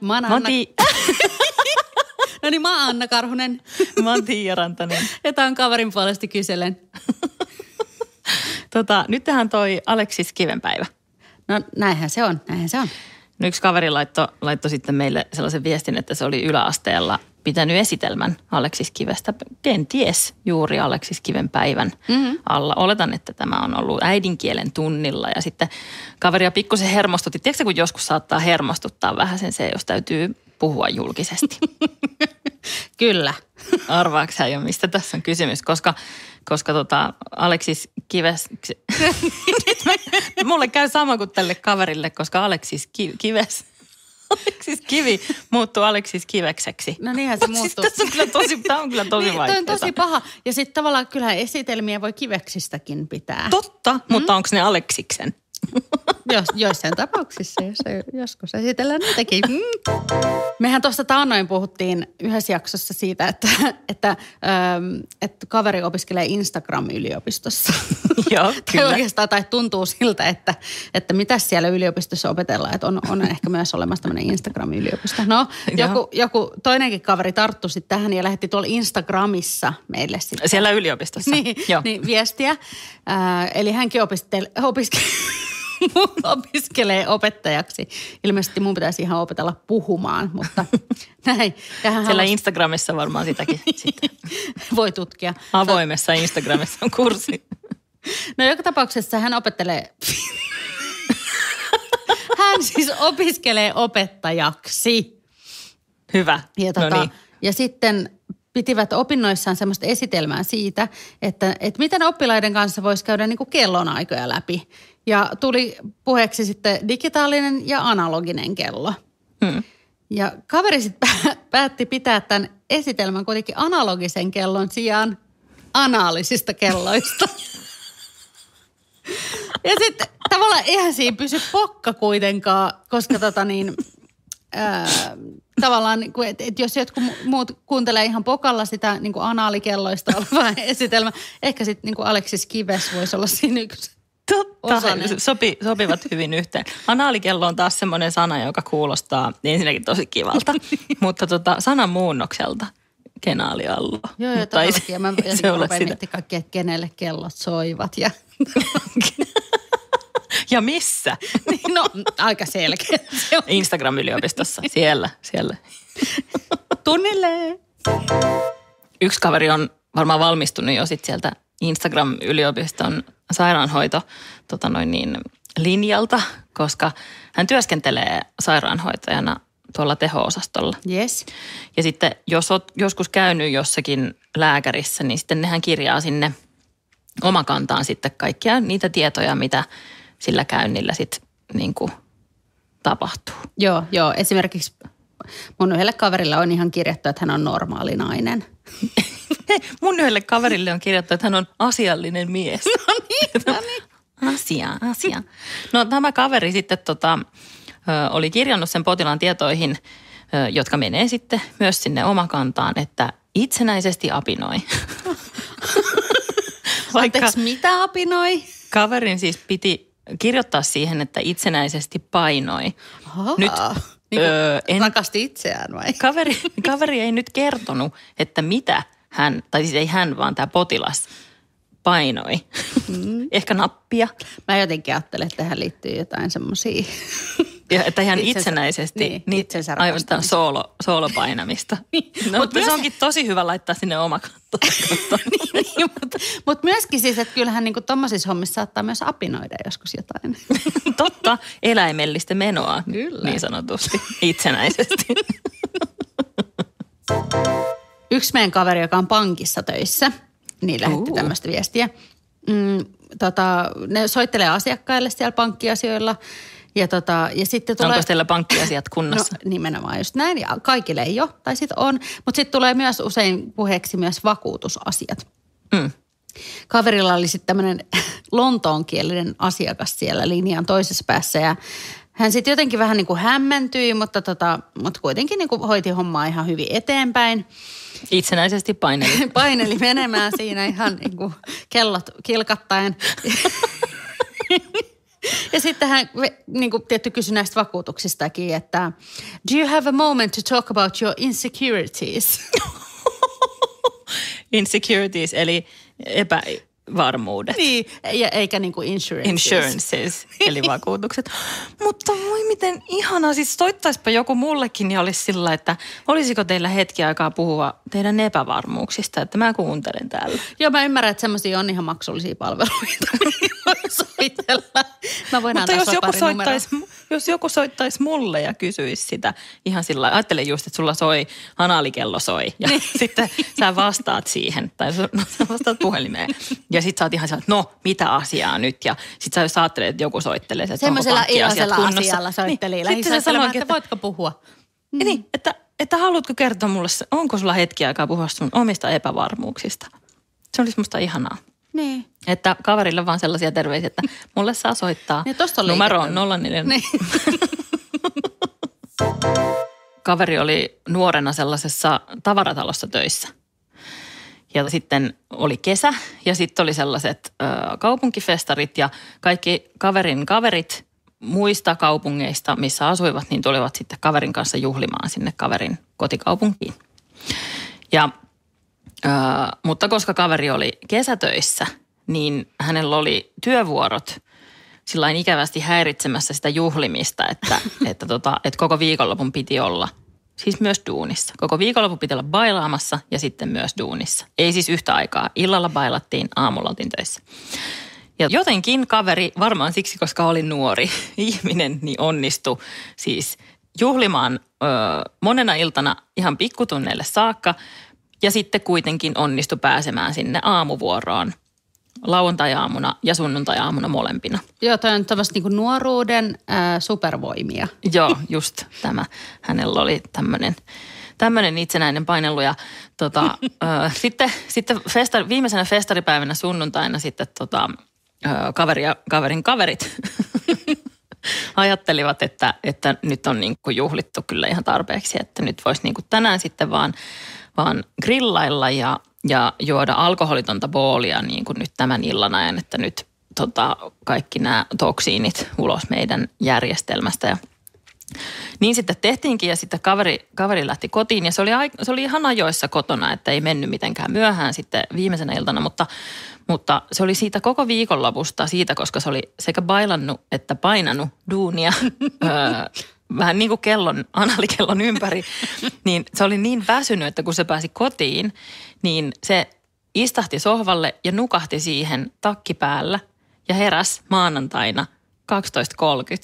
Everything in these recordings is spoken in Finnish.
Mä oon Anna... no niin, mä oon Anna Karhunen. mä oon Tiia Rantanen. Ja tää on kaverin puolesta kyselen. tota, nyt tähän toi Aleksis Kivenpäivä. No näinhän se on, näinhän se on. No yksi kaveri laittoi laitto sitten meille sellaisen viestin, että se oli yläasteella pitänyt esitelmän Aleksis Kivestä, kenties juuri Aleksis Kiven päivän mm-hmm. alla. Oletan, että tämä on ollut äidinkielen tunnilla ja sitten kaveria pikkusen hermostutti. Tiedätkö, kun joskus saattaa hermostuttaa vähän sen se, jos täytyy puhua julkisesti. Kyllä. Arvaaksä jo, mistä tässä on kysymys, koska, koska tota, Aleksis Kives... Mulle käy sama kuin tälle kaverille, koska Aleksis Kives Aleksis Kivi muuttuu Aleksis Kivekseksi. No niinhän se siis muuttuu. Siis tässä on kyllä tosi, tämä on kyllä tosi niin, vaikeaa. on tosi paha. Ja sitten tavallaan kyllä esitelmiä voi kiveksistäkin pitää. Totta, mm? mutta onko ne Aleksiksen? Jos, joissain tapauksissa, jos, joskus esitellään niitäkin. Mm. Mehän tuossa taannoin puhuttiin yhdessä jaksossa siitä, että, että, ähm, että kaveri opiskelee Instagram-yliopistossa. Joo, kyllä. Tai oikeastaan tai tuntuu siltä, että, että mitä siellä yliopistossa opetellaan, että on, on ehkä myös olemassa tämmöinen Instagram-yliopisto. No, joku, joku toinenkin kaveri tarttui sitten tähän ja lähetti tuolla Instagramissa meille sitten. Siellä yliopistossa. Niin, Joo. niin viestiä. Äh, eli hänkin opiskelee, opiskelee opiskelee opettajaksi. Ilmeisesti mun pitäisi ihan opetella puhumaan, mutta näin. Tähän Siellä haluaisin... Instagramissa varmaan sitäkin niin. sitten. Voi tutkia. Avoimessa Instagramissa on kurssi. No joka tapauksessa hän opettelee... hän siis opiskelee opettajaksi. Hyvä. Ja, no tota, no niin. ja sitten pitivät opinnoissaan semmoista esitelmää siitä, että, että miten oppilaiden kanssa voisi käydä niin kuin kellonaikoja läpi. Ja tuli puheeksi sitten digitaalinen ja analoginen kello. Hmm. Ja kaveri sitten päätti pitää tämän esitelmän kuitenkin analogisen kellon sijaan anaalisista kelloista. ja sitten tavallaan eihän siinä pysy pokka kuitenkaan, koska tota niin – Öö, tavallaan, niin että et jos jotkut muut kuuntelee ihan pokalla sitä niin kuin anaalikelloista olevaa esitelmää, ehkä sitten niin Aleksis Kives voisi olla siinä yksi Totta, sopi, sopivat hyvin yhteen. Anaalikello on taas semmoinen sana, joka kuulostaa ensinnäkin tosi kivalta, mutta tota, sanan muunnokselta kenaaliallo. Joo, joo, todellakin. Ja mä se ole sitä. kaikki, että kenelle kellot soivat ja ja missä? Niin, no aika selkeä. Se on. Instagram-yliopistossa, siellä, siellä. Tunnille. Yksi kaveri on varmaan valmistunut jo sit sieltä Instagram-yliopiston sairaanhoito tota noin niin, linjalta, koska hän työskentelee sairaanhoitajana tuolla teho-osastolla. Yes. Ja sitten jos olet joskus käynyt jossakin lääkärissä, niin sitten nehän kirjaa sinne omakantaan sitten kaikkia niitä tietoja, mitä sillä käynnillä sit niin kuin tapahtuu. Joo, joo. Esimerkiksi mun yhdelle kaverille on ihan kirjattu, että hän on normaali nainen. mun yhdelle kaverille on kirjattu, että hän on asiallinen mies. no niin, no niin. Asia, asia. No tämä kaveri sitten tota, oli kirjannut sen potilaan tietoihin, jotka menee sitten myös sinne omakantaan, että itsenäisesti apinoi. Vaikka Anteeksi, mitä apinoi? Kaverin siis piti kirjoittaa siihen, että itsenäisesti painoi. Aha. Nyt niin öö, en, rakasti itseään vai? Kaveri, kaveri ei nyt kertonut, että mitä hän, tai siis ei hän, vaan tämä potilas painoi. Mm. Ehkä nappia. Mä jotenkin ajattelen, että tähän liittyy jotain semmoisia Ja, että ihan itsensä, itsenäisesti niin, niin, itsensä aivan soolo, soolopainamista. niin, no, mutta myös... se onkin tosi hyvä laittaa sinne omakantoon. niin, niin, mutta, mutta myöskin siis, että kyllähän niin tuommoisissa hommissa saattaa myös apinoida joskus jotain. Totta, eläimellistä menoa Kyllä. niin sanotusti itsenäisesti. Yksi meidän kaveri, joka on pankissa töissä, niin lähetti uh. tämmöistä viestiä. Mm, tota, ne soittelee asiakkaille siellä pankkiasioilla – ja, tota, ja sitten tulee... Onko teillä pankkiasiat kunnossa? No, nimenomaan just näin. Ja kaikille ei ole, tai sitten on. Mutta sitten tulee myös usein puheeksi myös vakuutusasiat. Mm. Kaverilla oli sitten tämmöinen lontoonkielinen asiakas siellä linjan toisessa päässä ja hän sitten jotenkin vähän niin kuin hämmentyi, mutta, tota, mutta kuitenkin niin kuin hoiti hommaa ihan hyvin eteenpäin. Itsenäisesti paineli. paineli menemään siinä ihan niin kuin kellot kilkattaen. ja sittenhän niin kuin tietty kysy näistä vakuutuksistakin, että do you have a moment to talk about your insecurities? insecurities, eli epä, varmuudet. Niin, ja, eikä niinku insurances. Insurances, eli vakuutukset. Mutta voi miten ihanaa, siis soittaisipa joku mullekin niin olisi sillä, että olisiko teillä hetki aikaa puhua teidän epävarmuuksista, että mä kuuntelen täällä. Joo, mä ymmärrän, että semmoisia on ihan maksullisia palveluita, soitella. Mä voin Mutta jos joku soittaisi, jos joku soittaisi mulle ja kysyisi sitä ihan sillä lailla, ajattele just, että sulla soi, hanalikello soi ja niin. sitten sä vastaat siihen tai sä vastaat puhelimeen. Ja sit sä oot ihan sellainen, että no mitä asiaa nyt ja sit sä jos ajattelet, että joku soittelee. Että Semmoisella iloisella asialla soitteli. Niin. Sitten sä sanoit, että voitko puhua. Mm. Niin, mm. että, että haluatko kertoa mulle, onko sulla hetki aikaa puhua sun omista epävarmuuksista. Se olisi musta ihanaa. Niin. Että kaverille vaan sellaisia terveisiä, että mulle saa soittaa Ja niin, tosta on 04. Niin. Kaveri oli nuorena sellaisessa tavaratalossa töissä. Ja sitten oli kesä ja sitten oli sellaiset ö, kaupunkifestarit ja kaikki kaverin kaverit muista kaupungeista, missä asuivat, niin tulivat sitten kaverin kanssa juhlimaan sinne kaverin kotikaupunkiin. Ja Öö, mutta koska kaveri oli kesätöissä, niin hänellä oli työvuorot sillä ikävästi häiritsemässä sitä juhlimista, että, että, tota, että koko viikonlopun piti olla – siis myös duunissa. Koko viikonloppu piti olla bailaamassa ja sitten myös duunissa. Ei siis yhtä aikaa. Illalla bailattiin, aamulla oltiin töissä. Ja jotenkin kaveri, varmaan siksi, koska oli nuori ihminen, niin onnistui siis juhlimaan ö, öö, monena iltana ihan pikkutunneille saakka, ja sitten kuitenkin onnistu pääsemään sinne aamuvuoroon lauantai-aamuna ja sunnuntai-aamuna molempina. Joo, toi on tämmöistä niin nuoruuden ää, supervoimia. Joo, just tämä. Hänellä oli tämmöinen tämmöinen itsenäinen painelu ja tota, ö, sitten, sitten festar, viimeisenä festaripäivänä sunnuntaina sitten tota, ö, kaveri ja, kaverin kaverit ajattelivat, että, että nyt on niin kuin juhlittu kyllä ihan tarpeeksi, että nyt voisi niin kuin tänään sitten vaan vaan grillailla ja, ja juoda alkoholitonta boolia niin kuin nyt tämän illan ajan, että nyt tota, kaikki nämä toksiinit ulos meidän järjestelmästä ja niin sitten tehtiinkin ja sitten kaveri, kaveri lähti kotiin ja se oli, se oli ihan ajoissa kotona, että ei mennyt mitenkään myöhään sitten viimeisenä iltana, mutta, mutta se oli siitä koko viikonlopusta siitä, koska se oli sekä bailannut että painanut duunia öö, vähän niin kuin kellon, analikellon ympäri, niin se oli niin väsynyt, että kun se pääsi kotiin, niin se istahti sohvalle ja nukahti siihen takki päällä ja heräs maanantaina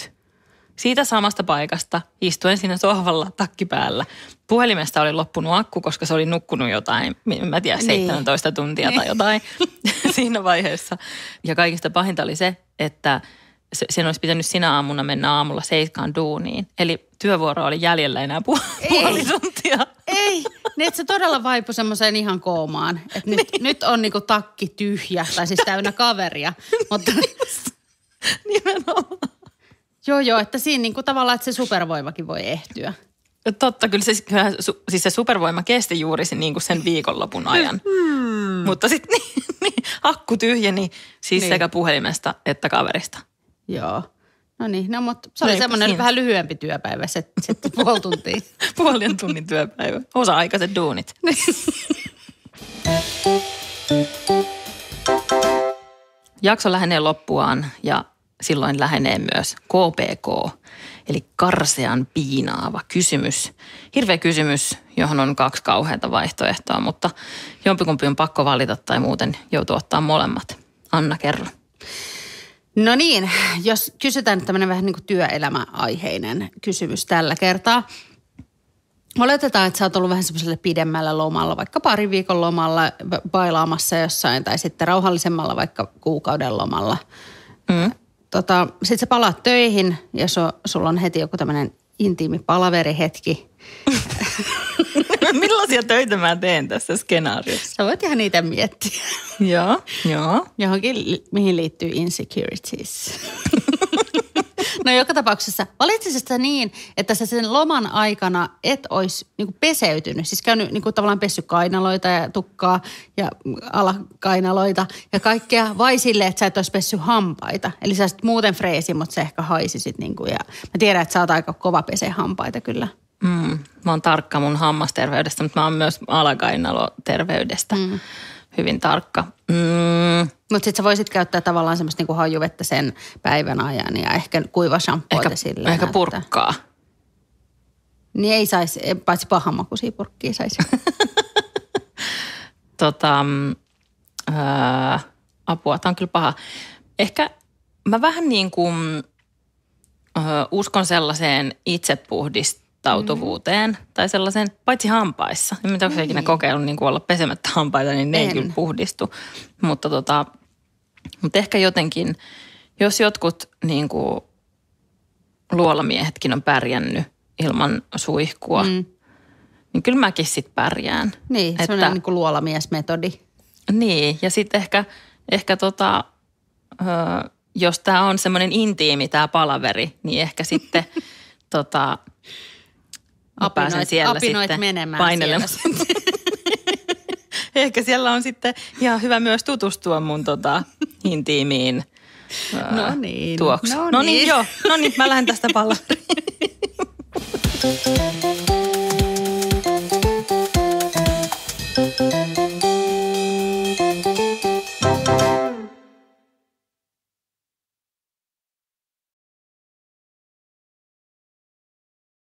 12.30. Siitä samasta paikasta istuen siinä sohvalla takki päällä. Puhelimesta oli loppunut akku, koska se oli nukkunut jotain, mä tiedä, 17 niin. tuntia tai jotain siinä vaiheessa. Ja kaikista pahinta oli se, että – sen olisi pitänyt sinä aamuna mennä aamulla seiskaan duuniin. Eli työvuoro oli jäljellä enää puoli ei, tuntia. Ei, niin että se todella vaipui semmoiseen ihan koomaan. Että nyt, niin. nyt on niinku takki tyhjä, tai siis täynnä kaveria. Mutta... Nimenomaan. Joo, joo, että siinä niinku tavallaan, että se supervoimakin voi ehtyä. Totta, kyllä se, kyllä, su, siis se supervoima kesti juuri sen, niin kuin sen viikonlopun ajan. Hmm. Mutta sitten niin, niin, akku tyhjeni siis niin. sekä puhelimesta että kaverista. Joo. No niin, no mutta se oli no semmoinen siinä. vähän lyhyempi työpäivä, se, se puoli tuntia. Puolen tunnin työpäivä. Osa-aikaiset duunit. Niin. Jakso lähenee loppuaan ja silloin lähenee myös KPK, eli karsean piinaava kysymys. Hirveä kysymys, johon on kaksi kauheata vaihtoehtoa, mutta jompikumpi on pakko valita tai muuten joutuu ottaa molemmat. Anna kerro. No niin, jos kysytään tämmöinen vähän niin kuin työelämäaiheinen kysymys tällä kertaa. Oletetaan, että sä oot ollut vähän semmoisella pidemmällä lomalla, vaikka parin viikon lomalla bailaamassa jossain tai sitten rauhallisemmalla vaikka kuukauden lomalla. Mm. Tota, sitten sä palaat töihin ja so, sulla on heti joku tämmöinen intiimi palaverihetki. Millaisia töitä mä teen tässä skenaariossa? Sä voit ihan niitä miettiä. joo, joo. Johonkin, mihin liittyy insecurities. No joka tapauksessa valitsisit niin, että sä sen loman aikana et olisi niinku peseytynyt. Siis käynyt niinku tavallaan pessy kainaloita ja tukkaa ja alakainaloita ja kaikkea. Vai sille, että sä et olisi pessy hampaita. Eli sä olisit muuten freesi, mutta sä ehkä haisisit. Niinku, ja mä tiedän, että sä oot aika kova pese hampaita kyllä. Mm, mä oon tarkka mun hammasterveydestä, mutta mä oon myös alakainaloterveydestä mm. hyvin tarkka. Mm. Mutta sitten sä voisit käyttää tavallaan semmoista niinku hajuvettä sen päivän ajan ja ehkä kuiva shampoota ehkä, Ehkä purkkaa. Että... Niin ei saisi, paitsi pahamakuisia purkkiä saisi. tota, ää, mm, öö, apua, tämä on kyllä paha. Ehkä mä vähän niin kuin ää, mm, öö, uskon sellaiseen itsepuhdist puhdistautuvuuteen mm. Mm-hmm. tai sellaisen, paitsi hampaissa. En tiedä, onko ikinä niin. kokeillut niin kuin olla pesemättä hampaita, niin ne en. ei kyllä puhdistu. Mutta, tota, mutta ehkä jotenkin, jos jotkut niin kuin luolamiehetkin on pärjännyt ilman suihkua, mm. niin kyllä mäkin sitten pärjään. Niin, se on niin kuin luolamiesmetodi. Niin, ja sitten ehkä, ehkä tota, ö, jos tämä on semmoinen intiimi tämä palaveri, niin ehkä sitten tota, Mä apinoit, siellä apinoit sitten menemään painelemaan. Siellä Ehkä siellä on sitten ihan hyvä myös tutustua mun tota, intiimiin no niin. tuoksi. No, no niin, no niin joo. No niin, mä lähden tästä pallariin.